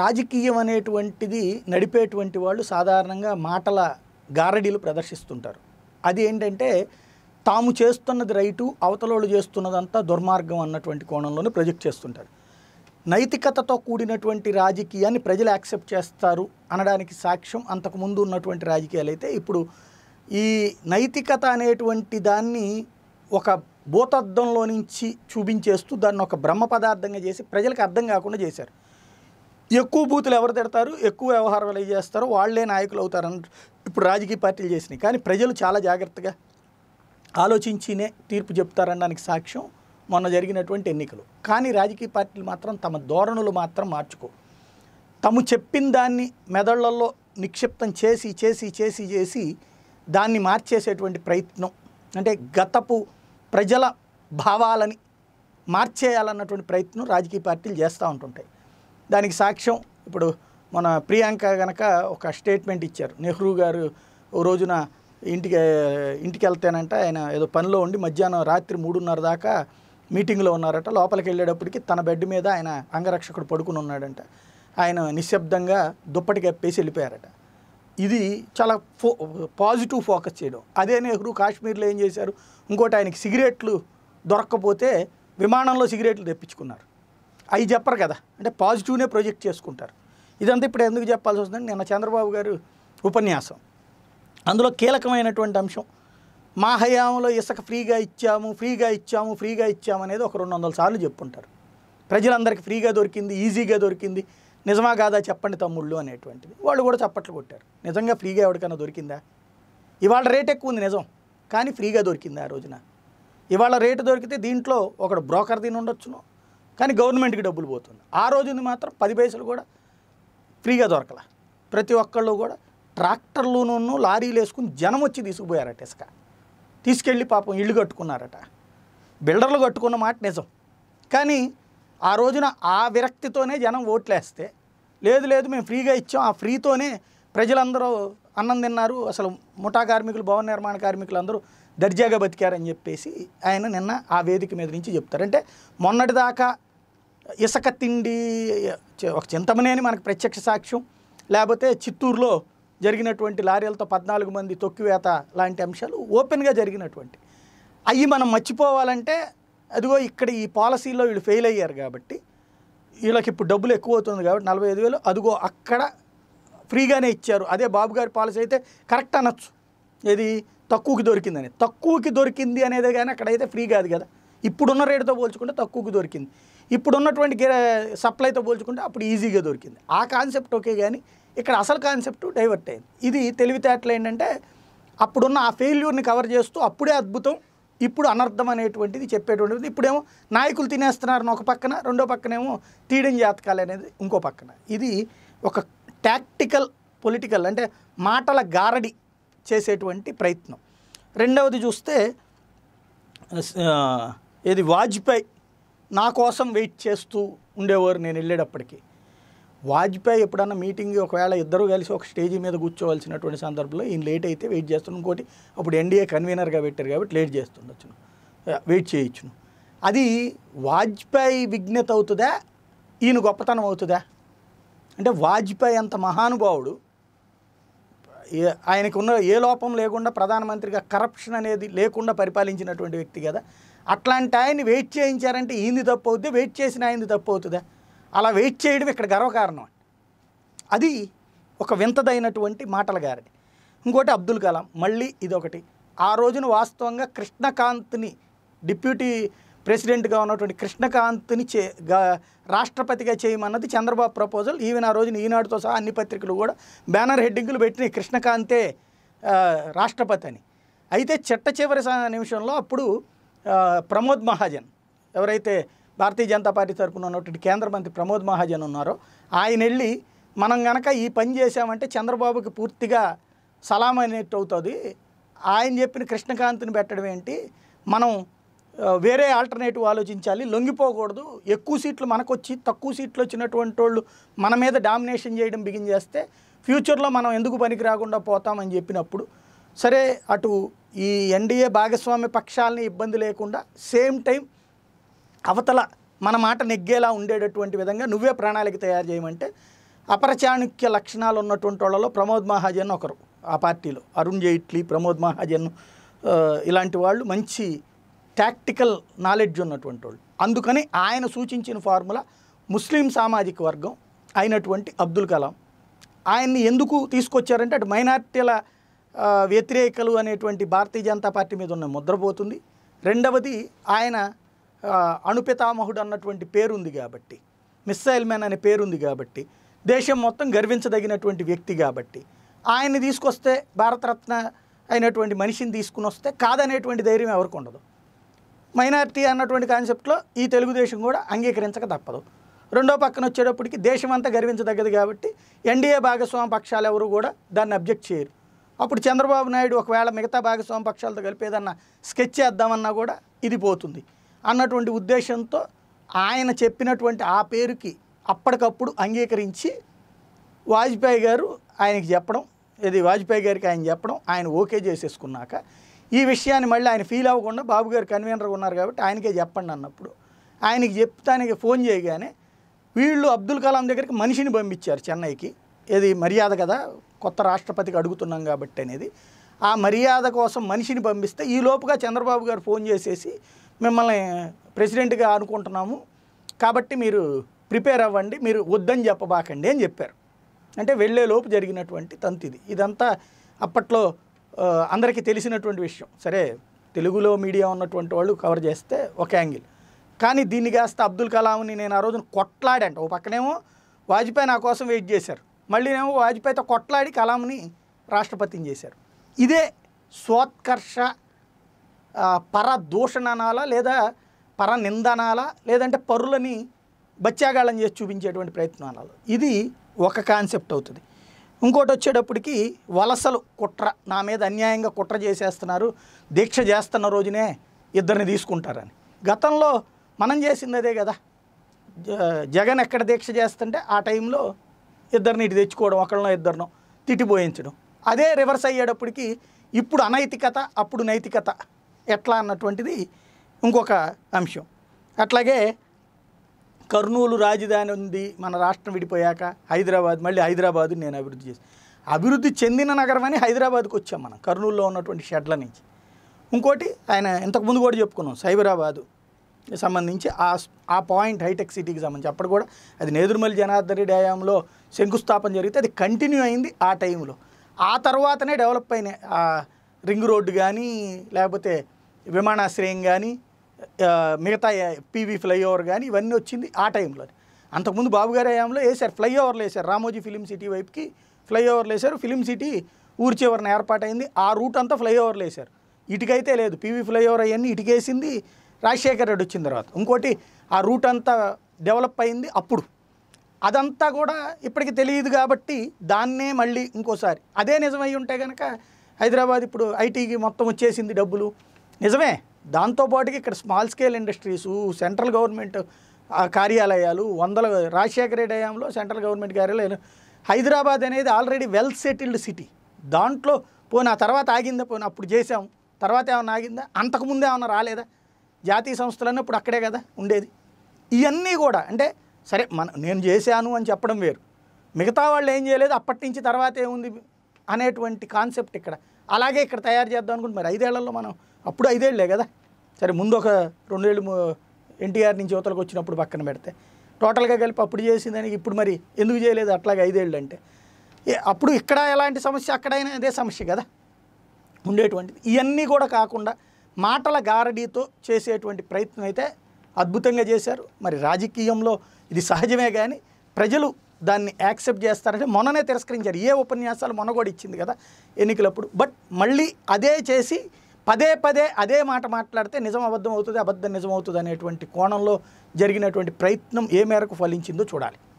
రాజకీయం అనేటువంటిది నడిపేటువంటి వాళ్ళు సాధారణంగా మాటల గారడీలు ప్రదర్శిస్తుంటారు అది ఏంటంటే తాము చేస్తున్నది రైటు అవతలోళ్ళు చేస్తున్నదంతా దుర్మార్గం అన్నటువంటి కోణంలోనే ప్రొజెక్ట్ చేస్తుంటారు నైతికతతో కూడినటువంటి రాజకీయాన్ని ప్రజలు యాక్సెప్ట్ చేస్తారు అనడానికి సాక్ష్యం అంతకుముందు ఉన్నటువంటి రాజకీయాలు అయితే ఇప్పుడు ఈ నైతికత అనేటువంటి దాన్ని ఒక భూతద్దంలో నుంచి చూపించేస్తూ దాన్ని ఒక బ్రహ్మ పదార్థంగా చేసి ప్రజలకు అర్థం కాకుండా చేశారు ఎక్కువ బూతులు ఎవరు తిడతారు ఎక్కువ వ్యవహారాలు ఏ చేస్తారో వాళ్లే నాయకులు అవుతారని ఇప్పుడు రాజకీయ పార్టీలు చేసినాయి కానీ ప్రజలు చాలా జాగ్రత్తగా ఆలోచించినే తీర్పు చెప్తారనడానికి సాక్ష్యం మొన్న జరిగినటువంటి ఎన్నికలు కానీ రాజకీయ పార్టీలు మాత్రం తమ ధోరణులు మాత్రం మార్చుకో తము చెప్పిన దాన్ని మెదళ్లలో నిక్షిప్తం చేసి చేసి చేసి చేసి దాన్ని మార్చేసేటువంటి ప్రయత్నం అంటే గతపు ప్రజల భావాలని మార్చేయాలన్నటువంటి ప్రయత్నం రాజకీయ పార్టీలు చేస్తూ ఉంటుంటాయి దానికి సాక్ష్యం ఇప్పుడు మన ప్రియాంక కనుక ఒక స్టేట్మెంట్ ఇచ్చారు నెహ్రూ గారు ఓ రోజున ఇంటికి ఇంటికి వెళ్తేనంట ఆయన ఏదో పనిలో ఉండి మధ్యాహ్నం రాత్రి మూడున్నర దాకా మీటింగ్లో ఉన్నారట లోపలికి వెళ్ళేటప్పటికి తన బెడ్ మీద ఆయన అంగరక్షకుడు పడుకుని ఉన్నాడంట ఆయన నిశ్శబ్దంగా దుప్పటి కప్పేసి వెళ్ళిపోయారట ఇది చాలా ఫో పాజిటివ్ ఫోకస్ చేయడం అదే నెహ్రూ కాశ్మీర్లో ఏం చేశారు ఇంకోటి ఆయనకి సిగరెట్లు దొరక్కపోతే విమానంలో సిగరెట్లు తెప్పించుకున్నారు అవి చెప్పరు కదా అంటే పాజిటివ్నే ప్రొజెక్ట్ చేసుకుంటారు ఇదంతా ఇప్పుడు ఎందుకు చెప్పాల్సి వస్తుందంటే నిన్న చంద్రబాబు గారు ఉపన్యాసం అందులో కీలకమైనటువంటి అంశం మా హయాంలో ఇసుక ఫ్రీగా ఇచ్చాము ఫ్రీగా ఇచ్చాము ఫ్రీగా ఇచ్చాము అనేది ఒక రెండు వందల సార్లు చెప్పుంటారు ప్రజలందరికీ ఫ్రీగా దొరికింది ఈజీగా దొరికింది నిజమా కాదా చెప్పండి తమ్ముళ్ళు అనేటువంటిది వాళ్ళు కూడా చప్పట్లు కొట్టారు నిజంగా ఫ్రీగా ఎవరికైనా దొరికిందా ఇవాళ రేట్ ఎక్కువ ఉంది నిజం కానీ ఫ్రీగా దొరికిందా ఆ రోజున ఇవాళ రేటు దొరికితే దీంట్లో ఒకడు బ్రోకర్ దీని ఉండొచ్చును కానీ గవర్నమెంట్కి డబ్బులు పోతుంది ఆ రోజుని మాత్రం పది పైసలు కూడా ఫ్రీగా దొరకల ప్రతి ఒక్కళ్ళు కూడా ట్రాక్టర్లోనూ లారీలు వేసుకుని జనం వచ్చి తీసుకుపోయారట ఇసుక తీసుకెళ్ళి పాపం ఇళ్ళు కట్టుకున్నారట బిల్డర్లు కట్టుకున్న మాట నిజం కానీ ఆ రోజున ఆ విరక్తితోనే జనం ఓట్లేస్తే లేదు లేదు మేము ఫ్రీగా ఇచ్చాం ఆ ఫ్రీతోనే ప్రజలందరూ అన్నం తిన్నారు అసలు ముఠా కార్మికులు భవన నిర్మాణ కార్మికులు అందరూ దర్జాగా బతికారని చెప్పేసి ఆయన నిన్న ఆ వేదిక మీద నుంచి చెప్తారు అంటే మొన్నటిదాకా ఇసుక తిండి ఒక చింతమనే అని మనకు ప్రత్యక్ష సాక్ష్యం లేకపోతే చిత్తూరులో జరిగినటువంటి లారీలతో పద్నాలుగు మంది తొక్కివేత లాంటి అంశాలు ఓపెన్గా జరిగినటువంటి అవి మనం మర్చిపోవాలంటే అదిగో ఇక్కడ ఈ పాలసీలో వీళ్ళు ఫెయిల్ అయ్యారు కాబట్టి వీళ్ళకి ఇప్పుడు డబ్బులు ఎక్కువ అవుతుంది కాబట్టి నలభై ఐదు వేలు అదిగో అక్కడ ఫ్రీగానే ఇచ్చారు అదే బాబు గారి పాలసీ అయితే కరెక్ట్ అనొచ్చు ఇది తక్కువకి దొరికిందని తక్కువకి దొరికింది అనేది కానీ అక్కడైతే ఫ్రీ కాదు కదా ఇప్పుడున్న రేటుతో పోల్చుకుంటే తక్కువకి దొరికింది ఇప్పుడున్నటువంటి గిర సప్లైతో పోల్చుకుంటే అప్పుడు ఈజీగా దొరికింది ఆ కాన్సెప్ట్ ఓకే కానీ ఇక్కడ అసలు కాన్సెప్ట్ డైవర్ట్ అయింది ఇది తెలివితేటలు ఏంటంటే అప్పుడున్న ఆ ఫెయిల్యూర్ని కవర్ చేస్తూ అప్పుడే అద్భుతం ఇప్పుడు అనర్థం అనేటువంటిది చెప్పేటువంటిది ఇప్పుడేమో నాయకులు తినేస్తున్నారని ఒక పక్కన రెండో పక్కనేమో తీయడం జాతకాలు అనేది ఇంకో పక్కన ఇది ఒక టాక్టికల్ పొలిటికల్ అంటే మాటల గారడి చేసేటువంటి ప్రయత్నం రెండవది చూస్తే ఏది వాజ్పేయి నా కోసం వెయిట్ చేస్తూ ఉండేవారు నేను వెళ్ళేటప్పటికి వాజ్పేయి ఎప్పుడన్నా మీటింగ్ ఒకవేళ ఇద్దరు కలిసి ఒక స్టేజీ మీద కూర్చోవలసినటువంటి సందర్భంలో ఈయన లేట్ అయితే వెయిట్ చేస్తున్నాను ఇంకోటి అప్పుడు ఎన్డీఏ కన్వీనర్గా పెట్టారు కాబట్టి లేట్ చేస్తుండొచ్చును వెయిట్ చేయొచ్చును అది వాజ్పేయి విఘ్నత అవుతుందా ఈయన గొప్పతనం అవుతుందా అంటే వాజ్పేయి అంత మహానుభావుడు ఆయనకు ఉన్న ఏ లోపం లేకుండా ప్రధానమంత్రిగా కరప్షన్ అనేది లేకుండా పరిపాలించినటువంటి వ్యక్తి కదా అట్లాంటి ఆయన్ని వెయిట్ చేయించారంటే ఈయనది తప్పు అవుద్ది వెయిట్ చేసిన ఆయనది తప్పు అవుతుందా అలా వెయిట్ చేయడం ఇక్కడ గర్వకారణం అది ఒక వింతదైనటువంటి మాటల గారిది ఇంకోటి అబ్దుల్ కలాం మళ్ళీ ఇదొకటి ఆ రోజున వాస్తవంగా కృష్ణకాంత్ని డిప్యూటీ ప్రెసిడెంట్గా ఉన్నటువంటి కృష్ణకాంత్ని చే రాష్ట్రపతిగా చేయమన్నది చంద్రబాబు ప్రపోజల్ ఈవెన్ ఆ రోజున ఈనాడుతో సహా అన్ని పత్రికలు కూడా బ్యానర్ హెడ్డింగ్లు పెట్టినాయి కృష్ణకాంతే రాష్ట్రపతి అని అయితే చెట్ట చివరి నిమిషంలో అప్పుడు ప్రమోద్ మహాజన్ ఎవరైతే భారతీయ జనతా పార్టీ తరఫున ఉన్నటువంటి కేంద్ర మంత్రి ప్రమోద్ మహాజన్ ఉన్నారో ఆయన వెళ్ళి మనం గనక ఈ పని చేశామంటే చంద్రబాబుకి పూర్తిగా సలాం అనేట్టు అవుతుంది ఆయన చెప్పిన కృష్ణకాంత్ని పెట్టడం ఏంటి మనం వేరే ఆల్టర్నేటివ్ ఆలోచించాలి లొంగిపోకూడదు ఎక్కువ సీట్లు మనకొచ్చి తక్కువ సీట్లు వచ్చినటువంటి వాళ్ళు మన మీద డామినేషన్ చేయడం బిగిన్ చేస్తే ఫ్యూచర్లో మనం ఎందుకు పనికి రాకుండా పోతామని చెప్పినప్పుడు సరే అటు ఈ ఎన్డీఏ భాగస్వామ్య పక్షాలని ఇబ్బంది లేకుండా సేమ్ టైం అవతల మన మాట నెగ్గేలా ఉండేటటువంటి విధంగా నువ్వే ప్రణాళిక తయారు చేయమంటే అపరచాణుక్య లక్షణాలు ఉన్నటువంటి వాళ్ళలో ప్రమోద్ మహాజన్ ఒకరు ఆ పార్టీలో అరుణ్ జైట్లీ ప్రమోద్ మహాజన్ ఇలాంటి వాళ్ళు మంచి టాక్టికల్ నాలెడ్జ్ ఉన్నటువంటి వాళ్ళు అందుకని ఆయన సూచించిన ఫార్ములా ముస్లిం సామాజిక వర్గం అయినటువంటి అబ్దుల్ కలాం ఆయన్ని ఎందుకు తీసుకొచ్చారంటే అటు మైనార్టీల వ్యతిరేకలు అనేటువంటి భారతీయ జనతా పార్టీ మీద ఉన్న ముద్రపోతుంది రెండవది ఆయన అణుపితామహుడు అన్నటువంటి పేరుంది కాబట్టి మిస్సైల్ మ్యాన్ అనే పేరుంది కాబట్టి దేశం మొత్తం గర్వించదగినటువంటి వ్యక్తి కాబట్టి ఆయన్ని తీసుకొస్తే భారతరత్న అయినటువంటి మనిషిని తీసుకుని వస్తే కాదనేటువంటి ధైర్యం ఎవరికి ఉండదు మైనారిటీ అన్నటువంటి కాన్సెప్ట్లో ఈ తెలుగుదేశం కూడా అంగీకరించక తప్పదు రెండో పక్కన వచ్చేటప్పటికి దేశం అంతా గర్వించదగ్గదు కాబట్టి ఎన్డీఏ భాగస్వామి పక్షాలు ఎవరు కూడా దాన్ని అబ్జెక్ట్ చేయరు అప్పుడు చంద్రబాబు నాయుడు ఒకవేళ మిగతా భాగస్వామి పక్షాలతో కలిపి ఏదన్నా స్కెచ్ చేద్దామన్నా కూడా ఇది పోతుంది అన్నటువంటి ఉద్దేశంతో ఆయన చెప్పినటువంటి ఆ పేరుకి అప్పటికప్పుడు అంగీకరించి వాజ్పేయి గారు ఆయనకి చెప్పడం ఇది వాజ్పేయి గారికి ఆయన చెప్పడం ఆయన ఓకే చేసేసుకున్నాక ఈ విషయాన్ని మళ్ళీ ఆయన ఫీల్ అవ్వకుండా బాబుగారు కన్వీనర్ ఉన్నారు కాబట్టి ఆయనకే చెప్పండి అన్నప్పుడు ఆయనకి చెప్తానికి ఫోన్ చేయగానే వీళ్ళు అబ్దుల్ కలాం దగ్గరికి మనిషిని పంపించారు చెన్నైకి ఇది మర్యాద కదా కొత్త రాష్ట్రపతికి అడుగుతున్నాం కాబట్టి అనేది ఆ మర్యాద కోసం మనిషిని పంపిస్తే ఈ లోపుగా చంద్రబాబు గారు ఫోన్ చేసేసి మిమ్మల్ని ప్రెసిడెంట్గా అనుకుంటున్నాము కాబట్టి మీరు ప్రిపేర్ అవ్వండి మీరు వద్దని చెప్పబాకండి అని చెప్పారు అంటే వెళ్ళేలోపు జరిగినటువంటి తంతిది ఇదంతా అప్పట్లో అందరికీ తెలిసినటువంటి విషయం సరే తెలుగులో మీడియా ఉన్నటువంటి వాళ్ళు కవర్ చేస్తే ఒక యాంగిల్ కానీ దీన్ని కాస్త అబ్దుల్ కలాంని నేను ఆ రోజున కొట్లాడంట ఓ పక్కనేమో వాజ్పేయి నా కోసం వెయిట్ చేశారు మళ్ళీనేమో వాజ్పేయితో కొట్లాడి కలాంని రాష్ట్రపతిని చేశారు ఇదే స్వోత్కర్ష దూషణనాల లేదా పర నిందనాల లేదంటే పరులని బత్యాగాళం చేసి చూపించేటువంటి ప్రయత్నాలు ఇది ఒక కాన్సెప్ట్ అవుతుంది ఇంకోటి వచ్చేటప్పటికి వలసలు కుట్ర నా మీద అన్యాయంగా కుట్ర చేసేస్తున్నారు దీక్ష చేస్తున్న రోజునే ఇద్దరిని తీసుకుంటారని గతంలో మనం చేసింది అదే కదా జగన్ ఎక్కడ దీక్ష చేస్తుంటే ఆ టైంలో ఇద్దరిని ఇటు తెచ్చుకోవడం ఒకళ్ళనో ఇద్దరినో తిట్టిపోయించడం అదే రివర్స్ అయ్యేటప్పటికి ఇప్పుడు అనైతికత అప్పుడు నైతికత ఎట్లా అన్నటువంటిది ఇంకొక అంశం అట్లాగే కర్నూలు రాజధాని ఉంది మన రాష్ట్రం విడిపోయాక హైదరాబాద్ మళ్ళీ హైదరాబాద్ నేను అభివృద్ధి చేసి అభివృద్ధి చెందిన నగరం అని హైదరాబాద్కి వచ్చాం మనం కర్నూలులో ఉన్నటువంటి షెడ్ల నుంచి ఇంకోటి ఆయన ఇంతకుముందు కూడా చెప్పుకున్నాం సైబరాబాదు సంబంధించి ఆ ఆ పాయింట్ హైటెక్ సిటీకి సంబంధించి అప్పుడు కూడా అది నేదురుమల్లి జనార్దన్ రెడ్డి హయాంలో శంకుస్థాపన జరిగితే అది కంటిన్యూ అయింది ఆ టైంలో ఆ తర్వాతనే డెవలప్ అయిన రింగ్ రోడ్డు కానీ లేకపోతే విమానాశ్రయం కానీ మిగతా పీవీ ఫ్లైఓవర్ కానీ ఇవన్నీ వచ్చింది ఆ టైంలో అంతకుముందు బాబుగారి గారి హయాంలో వేశారు ఫ్లైఓవర్లు వేశారు రామోజీ ఫిలిం సిటీ వైపుకి ఫ్లైఓవర్లు వేశారు ఫిలిం సిటీ ఊరి చివరిన ఏర్పాటైంది ఆ రూట్ అంతా ఫ్లైఓవర్లు వేశారు ఇటుకైతే లేదు పీవీ ఫ్లైఓవర్ అవన్నీ ఇటుకేసింది రాజశేఖర్ రెడ్డి వచ్చిన తర్వాత ఇంకోటి ఆ రూట్ అంతా డెవలప్ అయింది అప్పుడు అదంతా కూడా ఇప్పటికి తెలియదు కాబట్టి దాన్నే మళ్ళీ ఇంకోసారి అదే నిజమై ఉంటే కనుక హైదరాబాద్ ఇప్పుడు ఐటీకి మొత్తం వచ్చేసింది డబ్బులు నిజమే దాంతోపాటుకి ఇక్కడ small scale industries central government కార్యాలయాలు వందల రాజశేఖర రెడ్డి సెంట్రల్ గవర్నమెంట్ కార్యాలయాలు హైదరాబాద్ అనేది ఆల్రెడీ వెల్ సెటిల్డ్ సిటీ దాంట్లో పోయిన ఆ తర్వాత ఆగిందా పోయిన అప్పుడు చేసాం తర్వాత ఏమైనా ఆగిందా అంతకుముందే ఏమైనా రాలేదా జాతీయ సంస్థలన్నీ ఇప్పుడు అక్కడే కదా ఉండేది ఇవన్నీ కూడా అంటే సరే మన నేను చేశాను అని చెప్పడం వేరు మిగతా వాళ్ళు ఏం చేయలేదు అప్పటి నుంచి తర్వాత ఏముంది అనేటువంటి కాన్సెప్ట్ ఇక్కడ అలాగే ఇక్కడ తయారు చేద్దాం అనుకుంటే మరి ఐదేళ్లలో మనం అప్పుడు ఐదేళ్లే కదా సరే ముందు ఒక రెండేళ్ళు ఎన్టీఆర్ నుంచి యువతలకు వచ్చినప్పుడు పక్కన పెడితే టోటల్గా కలిపి అప్పుడు చేసిందానికి ఇప్పుడు మరి ఎందుకు చేయలేదు అట్లాగే ఐదేళ్ళు అంటే అప్పుడు ఇక్కడ ఎలాంటి సమస్య అక్కడైనా అదే సమస్య కదా ఉండేటువంటిది ఇవన్నీ కూడా కాకుండా మాటల గారడీతో చేసేటువంటి ప్రయత్నం అయితే అద్భుతంగా చేశారు మరి రాజకీయంలో ఇది సహజమే కానీ ప్రజలు దాన్ని యాక్సెప్ట్ చేస్తారంటే మొన్ననే తిరస్కరించారు ఏ ఉపన్యాసాలు మొన్న కూడా ఇచ్చింది కదా ఎన్నికలప్పుడు బట్ మళ్ళీ అదే చేసి పదే పదే అదే మాట మాట్లాడితే నిజం అబద్ధం అవుతుంది అబద్ధం నిజం అవుతుంది అనేటువంటి కోణంలో జరిగినటువంటి ప్రయత్నం ఏ మేరకు ఫలించిందో చూడాలి